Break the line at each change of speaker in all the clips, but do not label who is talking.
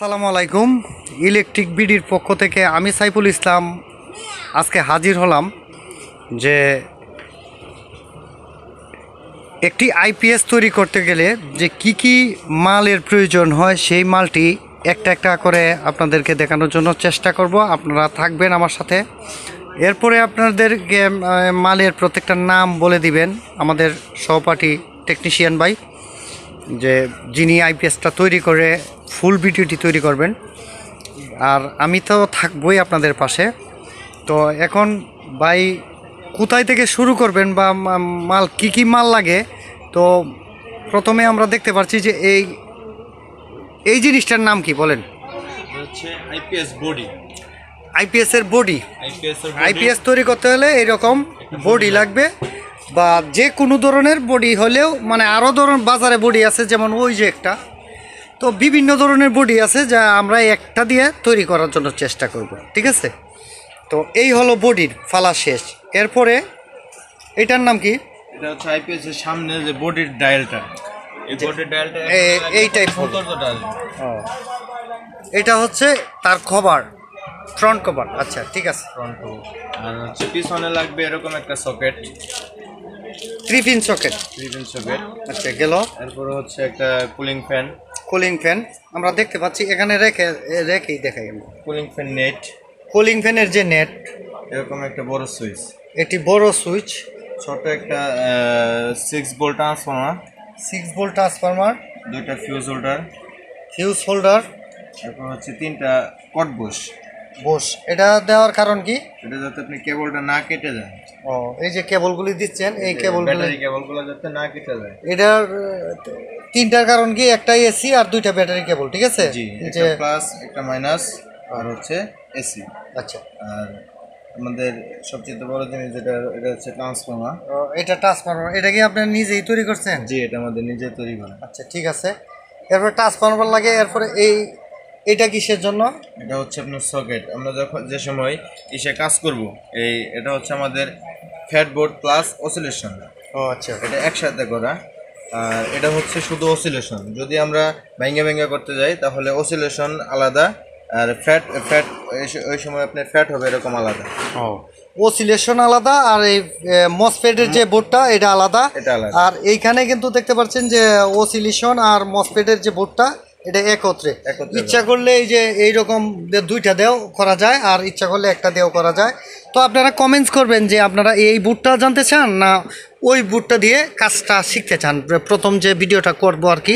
আসসালামু আলাইকুম ইলেকট্রিক বিডির পক্ষ থেকে আমি সাইফুল ইসলাম আজকে হাজির হলাম যে একটি আইপিএস তৈরি করতে গেলে যে কি কি মালের প্রয়োজন হয় সেই মালটি একটা একটা করে আপনাদেরকে দেখানোর জন্য চেষ্টা করব আপনারা থাকবেন আমার সাথে এরপরে আপনাদেরকে মালের প্রত্যেকটা নাম বলে দিবেন আমাদের সহপাঠী টেকনিশিয়ান ভাই যে যিনি আইপিএসটা তৈরি করে ফুল ভিডিওটি তৈরি করবেন আর আমি তো থাকবই আপনাদের পাশে তো এখন বাই কোথায় থেকে শুরু করবেন বা মাল কি কি মাল লাগে তো প্রথমে আমরা দেখতে পাচ্ছি যে এই এই জিনিসটার নাম কি বলেন
হচ্ছে আইপিএস বডি এর বডি আইপিএস তৈরি
করতে হলে এরকম বডি লাগবে বা যে কোনো ধরনের বডি হলেও মানে আরও ধরনের বাজারে বডি আছে যেমন ওই যে একটা তো বিভিন্ন ধরনের বডি আছে যা আমরা একটা দিয়ে তৈরি করার জন্য চেষ্টা করব ঠিক আছে তো এই হলো বডির ফালা শেষ এরপরে এটার নাম কি
এটা হচ্ছে আইপিএসের সামনে যে বডির ডায়ালটা এই বডির ডায়ালটা
এটা হচ্ছে তার কভার ফ্রন্ট কভার আচ্ছা ঠিক আছে ফ্রন্ট কভার
আর হচ্ছে পিছনে লাগবে এরকম একটা socket
three pin socket three pin socket আচ্ছা গেল এরপরে হচ্ছে একটা কুলিং ফ্যান কুলিং ফ্যান আমরা দেখতে পাচ্ছি এখানে রেখে রেখেই দেখাই কুলিং ফ্যান নেট কুলিং ফ্যানের যে নেট
এরকম একটা বড় সুইচ এটি বড় সুইচ ছোট একটা six volt transformer six volt transformer দুইটা ফিউজ হোল্ডার ফিউজ হোল্ডার এরপর হচ্ছে তিনটা বুশ বোস এটা দেওয়ার কারণ কি এটা যাতে আপনি কেবলটা না কেটে যায় ও এই যে কেবলগুলি দিচ্ছেন এই কেবলগুলি কেবলগুলো যাতে না কেটে যায়
এটার তিনটার কারণ কি একটা এসি আর দুইটা ব্যাটারি কেবল ঠিক আছে জি যে
প্লাস একটা মাইনাস আর হচ্ছে এসি আচ্ছা আর আমাদের সবচেয়ে বড় জিনিস যেটা এটা হচ্ছে ট্রান্সফর্মার
এটা ট্রান্সফর্মার এটা কি আপনি নিজেই
তৈরি করছেন জি এটা আমাদের নিজে তৈরি করা আচ্ছা
ঠিক আছে এরপরে ট্রান্সফর্মার লাগে এরপরে এই এটা কিসের জন্য
এটা হচ্ছে আপনার সকেট আমরা যখন যে সময় ইসে কাজ করব এই এটা হচ্ছে আমাদের ফ্যাট বোর্ড প্লাস অসিলেশন ও আচ্ছা এটা একসাথে করা আর এটা হচ্ছে শুধু অসিলেশন যদি আমরা ভেঙে ভেঙে করতে যাই তাহলে অসিলেশন আলাদা আর ফ্যাট ফ্যাট ওই সময় আপনার ফ্যাট হবে এরকম আলাদা ও
অসিলেশন আলাদা আর এই মসফেটের যে বোর্ডটা এটা আলাদা আর এইখানে কিন্তু দেখতে পাচ্ছেন যে অসিলেশন আর মসফেটের যে বোর্ডটা এটা একত্রে ইচ্ছা করলে এই যে এইরকম দুইটা দেও করা যায় আর ইচ্ছা করলে একটা দেও করা যায় তো আপনারা কমেন্টস করবেন যে আপনারা এই বুটটা জানতে চান না ওই বুটটা দিয়ে কাজটা শিখতে চান প্রথম যে ভিডিওটা করব আর কি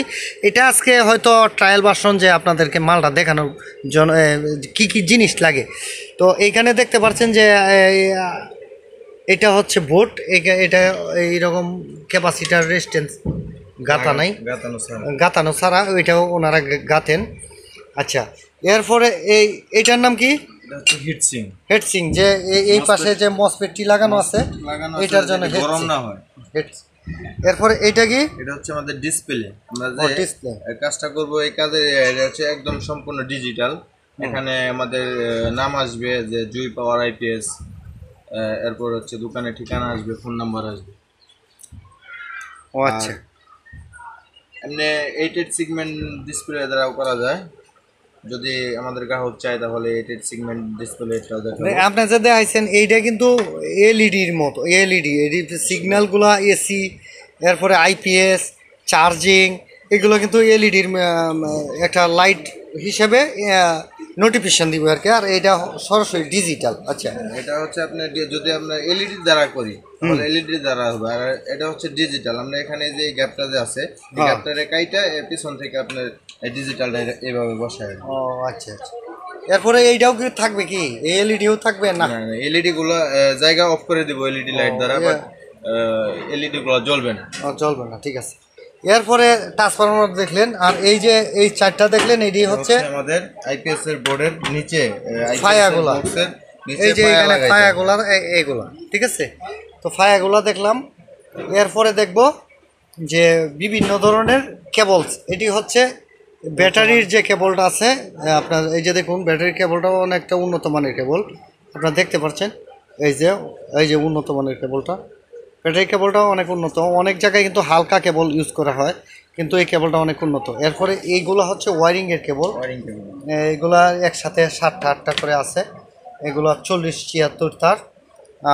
এটা আজকে হয়তো ট্রায়াল ভার্সন যে আপনাদেরকে মালটা দেখানোর জন্য কী কী জিনিস লাগে তো এইখানে দেখতে পাচ্ছেন যে এটা হচ্ছে বোট এটা এইরকম ক্যাপাসিটার রেস্টেন্স গাতা নাই গাতানো ছাড়া ওইটাও ওনারা গাতেন আচ্ছা এরপরে এই এইটার নাম কি হিটসিং হিটসিং যে এই পাশে যে মসপেটটি লাগানো আছে এটার জন্য গরম না হয় এরপরে এটা কি
এটা হচ্ছে আমাদের ডিসপ্লে আমরা ডিসপ্লে কাজটা করব এই কাজে এটা হচ্ছে একদম সম্পূর্ণ ডিজিটাল এখানে আমাদের নাম আসবে যে জুই পাওয়ার আইপিএস এরপর হচ্ছে দোকানে ঠিকানা আসবে ফোন নাম্বার আসবে ও আচ্ছা এমনি এইটেড সিগমেন্ট ডিসপ্লে দ্বারাও করা যায় যদি আমাদের গ্রাহক চায় তাহলে এইটেড সিগমেন্ট ডিসপ্লে
আপনার যা দেখাইছেন এইটা কিন্তু এলইডির e মতো এলইডি সিগন্যালগুলো এসি এরপরে আইপিএস চার্জিং এগুলো কিন্তু এলইডির e একটা লাইট হিসেবে নোটিফিকেশন দিব আর কি আর এটা সরাসরি ডিজিটাল আচ্ছা হ্যাঁ,
এটা হচ্ছে আপনার যদি আমরা এলইডি দ্বারা করি তাহলে এলইডি দ্বারা হবে আর এটা হচ্ছে ডিজিটাল আমরা এখানে যে গ্যাপটা যে আছে এই গ্যাপটারে কাইটা পিছন থেকে আপনার ডিজিটাল এভাবে বসায় ও আচ্ছা আচ্ছা এরপরে এইটাও কি থাকবে কি এলইডিও থাকবে না এলইডি গুলো জায়গা অফ করে দিব এলইডি লাইট দ্বারা বাট এলইডি গুলো জ্বলবে না জ্বলবে না ঠিক আছে
এরপরে ট্রান্সফরমার দেখলেন আর এই যে এই চারটা দেখলেন এটি হচ্ছে
আমাদের আইপিএস এর বোর্ডের নিচে ফায়াগুলা এই যে এখানে ফায়াগুলা
এইগুলা ঠিক আছে তো ফায়াগুলা দেখলাম এরপরে দেখব যে বিভিন্ন ধরনের কেবলস এটি হচ্ছে ব্যাটারির যে কেবলটা আছে আপনার এই যে দেখুন ব্যাটারির কেবলটাও অনেকটা উন্নত মানের কেবল আপনারা দেখতে পাচ্ছেন এই যে এই যে উন্নত মানের কেবলটা ব্যাটারি কেবলটাও অনেক উন্নত অনেক জায়গায় কিন্তু হালকা কেবল ইউজ করা হয় কিন্তু এই কেবলটা অনেক উন্নত এরপরে এইগুলো হচ্ছে ওয়ারিংয়ের কেবল এইগুলো একসাথে সাতটা আটটা করে আছে এগুলো চল্লিশ ছিয়াত্তর তার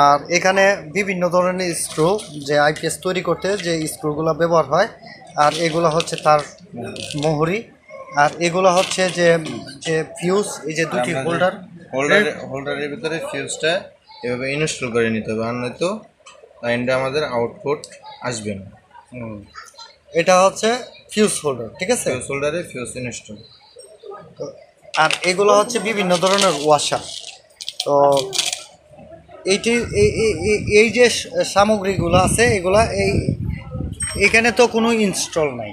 আর এখানে বিভিন্ন ধরনের স্ক্রু যে আইপিএস তৈরি করতে যে স্ক্রুগুলো ব্যবহার হয় আর এগুলো হচ্ছে তার মোহরি আর এগুলো হচ্ছে যে যে ফিউজ এই যে দুটি হোল্ডার
হোল্ডার হোল্ডারের ভিতরে ফিউজটা এভাবে ইনস্টল করে নিতে হবে আর নয়তো লাইনটা আমাদের আউটপুট আসবে না এটা হচ্ছে ফিউজ হোল্ডার ঠিক আছে ফিউজ হোল্ডারে ফিউজ ইনস্টল
আর এগুলো হচ্ছে বিভিন্ন ধরনের ওয়াশার তো এইটি এই যে সামগ্রীগুলো আছে এগুলা এই এখানে তো কোনো ইনস্টল নাই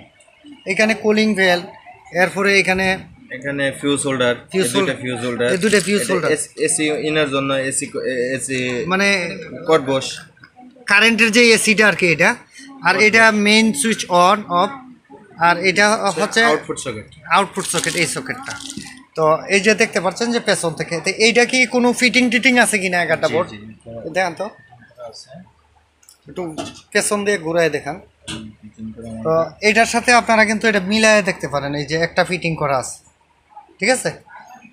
এখানে কুলিং ভেল এরপরে এখানে
এখানে fuse holder fuse holder fuse holder এই দুটো ফিউজ হোল্ডার এসি ইনার জন্য এসি এসি e, e মানে কটবশ
কারেন্টের যে এসিটা আর কি এটা আর এটা মেইন সুইচ অন অফ আর এটা হচ্ছে আউটপুট সকেট আউটপুট সকেট এই সকেটটা তো এই যে দেখতে পাচ্ছেন যে পেছন থেকে তো এইটা কি কোনো ফিটিং টিটিং আছে কিনা এগারোটা বোর্ড দেখান তো একটু পেছন দিয়ে ঘুরায় দেখান তো এটার সাথে আপনারা কিন্তু এটা মিলায় দেখতে পারেন এই যে একটা ফিটিং করা আছে ঠিক আছে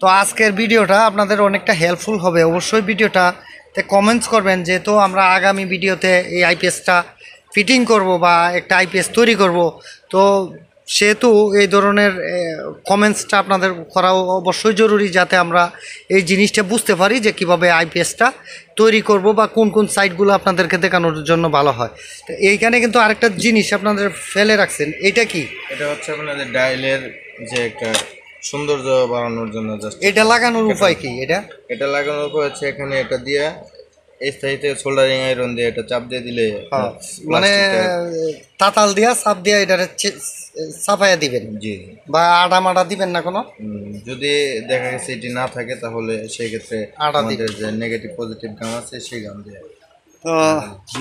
তো আজকের ভিডিওটা আপনাদের অনেকটা হেল্পফুল হবে অবশ্যই ভিডিওটা তে কমেন্টস করবেন যেহেতু আমরা আগামী ভিডিওতে এই আইপিএসটা ফিটিং করব বা একটা আইপিএস তৈরি করব তো সেহেতু এই ধরনের কমেন্টসটা আপনাদের করা অবশ্যই জরুরি যাতে আমরা এই জিনিসটা বুঝতে পারি যে কিভাবে আইপিএসটা তৈরি করব বা কোন কোন সাইটগুলো আপনাদেরকে দেখানোর জন্য ভালো হয় তো এইখানে কিন্তু আরেকটা জিনিস আপনাদের ফেলে রাখছেন এটা কি
এটা হচ্ছে আপনাদের ডাইলের যে একটা সৌন্দর্য বাড়ানোর জন্য এটা লাগানোর উপায় কি এটা এটা লাগানোর উপায় হচ্ছে এখানে এটা দিয়ে স্থায়ীতে আয়রন দিয়ে চাপ দিয়ে দিলে হ্যাঁ, মানে
তাতাল দিয়া চাপ দিয়া এটা দিবেন
বা আটা মাটা দিবেন না কোনো যদি দেখা গেছে এটি না থাকে তাহলে সেক্ষেত্রে যে নেগেটিভ পজিটিভ আছে সেই গান দিয়ে তো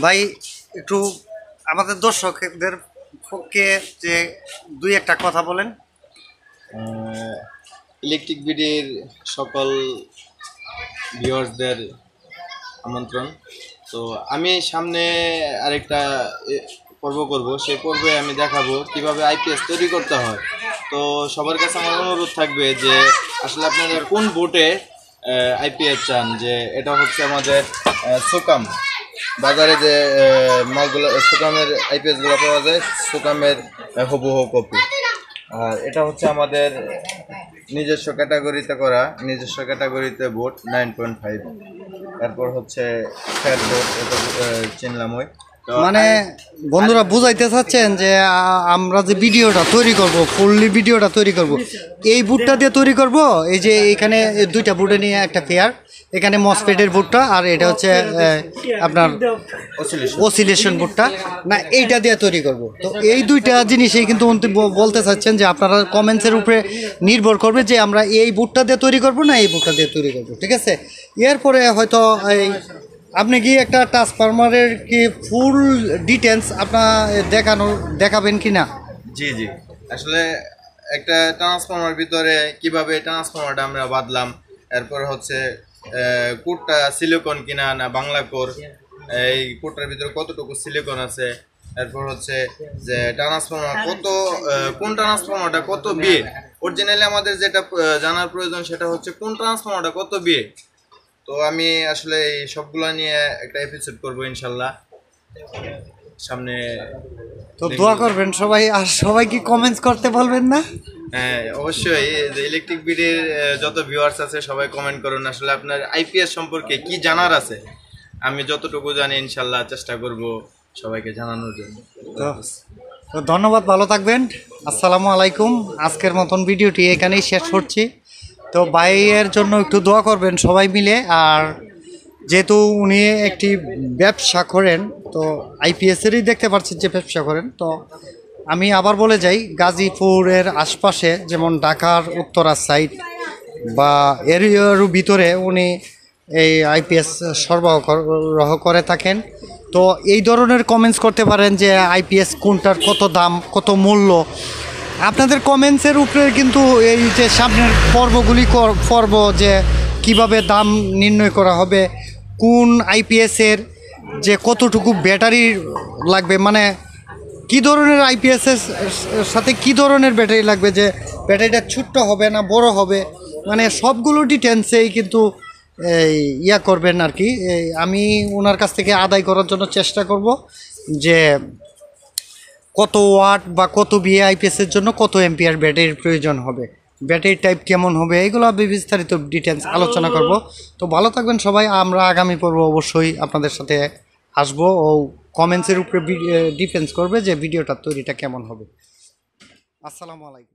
ভাই একটু আমাদের দর্শকদের
পক্ষে যে দুই একটা কথা বলেন
ইলেকট্রিক বিডের সকল ভিওয়ার্সদের আমন্ত্রণ তো আমি সামনে আরেকটা পর্ব করব সেই পর্বে আমি দেখাবো কিভাবে আইপিএস তৈরি করতে হয় তো সবার কাছে আমার অনুরোধ থাকবে যে আসলে আপনারা কোন বোটে আইপিএস চান যে এটা হচ্ছে আমাদের সোকাম বাজারে যে মালগুলো সোকামের আইপিএসগুলো পাওয়া যায় সোকামের হবু কপি আর এটা হচ্ছে আমাদের নিজস্ব ক্যাটাগরিতে করা নিজস্ব ক্যাটাগরিতে বোট নাইন পয়েন্ট ফাইভ তারপর হচ্ছে ফ্যাট বোট এটা চিনলাম ওই মানে
বন্ধুরা বুঝাইতে চাচ্ছেন যে আমরা যে ভিডিওটা তৈরি করব ফুললি ভিডিওটা তৈরি করব এই বুটটা দিয়ে তৈরি করব এই যে এখানে দুইটা বুটে নিয়ে একটা পেয়ার এখানে মসফেডের বুটটা আর এটা হচ্ছে আপনার ওসিলেশন বুটটা না এইটা দিয়ে তৈরি করব তো এই দুইটা জিনিসই কিন্তু বলতে চাচ্ছেন যে আপনারা কমেন্টসের উপরে নির্ভর করবে যে আমরা এই বুটটা দিয়ে তৈরি করব না এই বুটটা দিয়ে তৈরি করব ঠিক আছে এরপরে হয়তো এই আপনি কি একটা ট্রান্সফরমারের কি ফুল ডিটেলস আপনার দেখানো দেখাবেন কি না
জি জি আসলে একটা ট্রান্সফরমার ভিতরে কিভাবে ট্রান্সফরমারটা আমরা বাদলাম এরপর হচ্ছে কোটটা সিলিকন কিনা না বাংলা কোর এই কোটটার ভিতরে কতটুকু সিলিকন আছে এরপর হচ্ছে যে ট্রান্সফর্মার কত কোন ট্রান্সফর্মারটা কত বিয়ে অরিজিনালি আমাদের যেটা জানার প্রয়োজন সেটা হচ্ছে কোন ট্রান্সফর্মারটা কত বিয়ে তো আমি আসলে এই সবগুলো নিয়ে একটা এপিসোড করব ইনশাল্লাহ সামনে তো দোয়া করবেন
সবাই আর সবাই কি কমেন্টস করতে বলবেন না
হ্যাঁ অবশ্যই যে ইলেকট্রিক বিডের যত ভিউয়ার্স আছে সবাই কমেন্ট করুন আসলে আপনার আইপিএস সম্পর্কে কি জানার আছে আমি যতটুকু জানি ইনশাল্লাহ চেষ্টা করব সবাইকে জানানোর জন্য
তো ধন্যবাদ ভালো থাকবেন আসসালামু আলাইকুম আজকের মতন ভিডিওটি এখানেই শেষ করছি তো ভাইয়ের জন্য একটু দোয়া করবেন সবাই মিলে আর যেহেতু উনি একটি ব্যবসা করেন তো আইপিএসেরই দেখতে পাচ্ছেন যে ব্যবসা করেন তো আমি আবার বলে যাই গাজীপুরের আশপাশে যেমন ঢাকার উত্তরা সাইড বা এরিয়ার ভিতরে উনি এই আইপিএস সরবরাহ করে থাকেন তো এই ধরনের কমেন্টস করতে পারেন যে আইপিএস কোনটার কত দাম কত মূল্য আপনাদের কমেন্টসের উপরে কিন্তু এই যে সামনের পর্বগুলি পর্ব যে কিভাবে দাম নির্ণয় করা হবে কোন আইপিএসের যে কতটুকু ব্যাটারি লাগবে মানে কি ধরনের আইপিএসের সাথে কি ধরনের ব্যাটারি লাগবে যে ব্যাটারিটা ছোট্ট হবে না বড় হবে মানে সবগুলো ডিটেলসেই কিন্তু ইয়া করবেন আর কি আমি ওনার কাছ থেকে আদায় করার জন্য চেষ্টা করব যে কত ওয়াট বা কত বিআইপিএসের জন্য কত এমপিআর ব্যাটারির প্রয়োজন হবে ব্যাটারি টাইপ কেমন হবে এগুলো বিস্তারিত ডিটেলস আলোচনা করব তো ভালো থাকবেন সবাই আমরা আগামী পর্ব অবশ্যই আপনাদের সাথে আসব ও কমেন্টসের উপরে ডিফেন্স করবে যে ভিডিওটা তৈরিটা কেমন হবে আসসালামু আলাইকুম